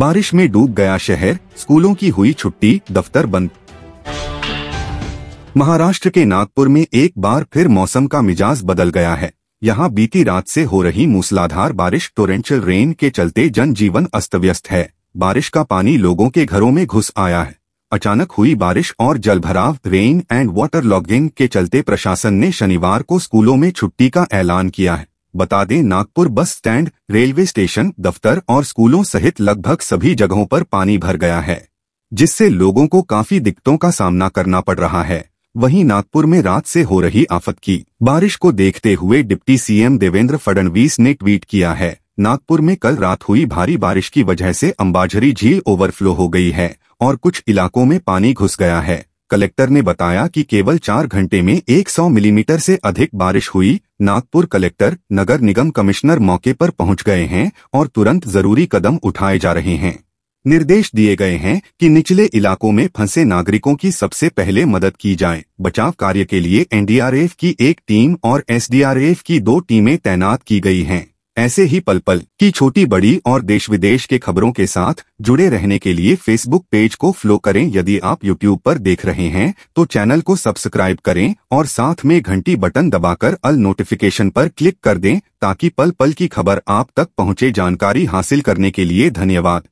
बारिश में डूब गया शहर स्कूलों की हुई छुट्टी दफ्तर बंद महाराष्ट्र के नागपुर में एक बार फिर मौसम का मिजाज बदल गया है यहाँ बीती रात से हो रही मूसलाधार बारिश टोरेंशियल रेन के चलते जनजीवन अस्त व्यस्त है बारिश का पानी लोगों के घरों में घुस आया है अचानक हुई बारिश और जलभराव रेन एंड वाटर लॉगिंग के चलते प्रशासन ने शनिवार को स्कूलों में छुट्टी का ऐलान किया है बता दें Nagpur bus stand railway station दफ्तर और स्कूलों सहित लगभग सभी जगहों पर पानी भर गया है जिससे लोगों को काफी दिक्कतों का सामना करना पड़ रहा है वहीं नागपुर में रात से हो रही आफत की बारिश को देखते हुए डिप्टी सीएम देवेंद्र फडणवीस ने ट्वीट किया है नागपुर में कल रात हुई भारी बारिश की वजह से अंबाझरी झील ओवरफ्लो हो गई है और कुछ इलाकों में पानी घुस गया है कलेक्टर ने बताया कि केवल चार घंटे में 100 मिलीमीटर से अधिक बारिश हुई नागपुर कलेक्टर नगर निगम कमिश्नर मौके पर पहुंच गए हैं और तुरंत जरूरी कदम उठाए जा रहे हैं निर्देश दिए गए हैं कि निचले इलाकों में फंसे नागरिकों की सबसे पहले मदद की जाए बचाव कार्य के लिए एनडीआरएफ की एक टीम और एसडीआरएफ की दो टीमें तैनात की गई हैं ऐसे ही पल पल की छोटी बड़ी और देश विदेश के खबरों के साथ जुड़े रहने के लिए फेसबुक पेज को फॉलो करें यदि आप यूट्यूब पर देख रहे हैं तो चैनल को सब्सक्राइब करें और साथ में घंटी बटन दबाकर अल नोटिफिकेशन पर क्लिक कर दें ताकि पल पल की खबर आप तक पहुंचे जानकारी हासिल करने के लिए धन्यवाद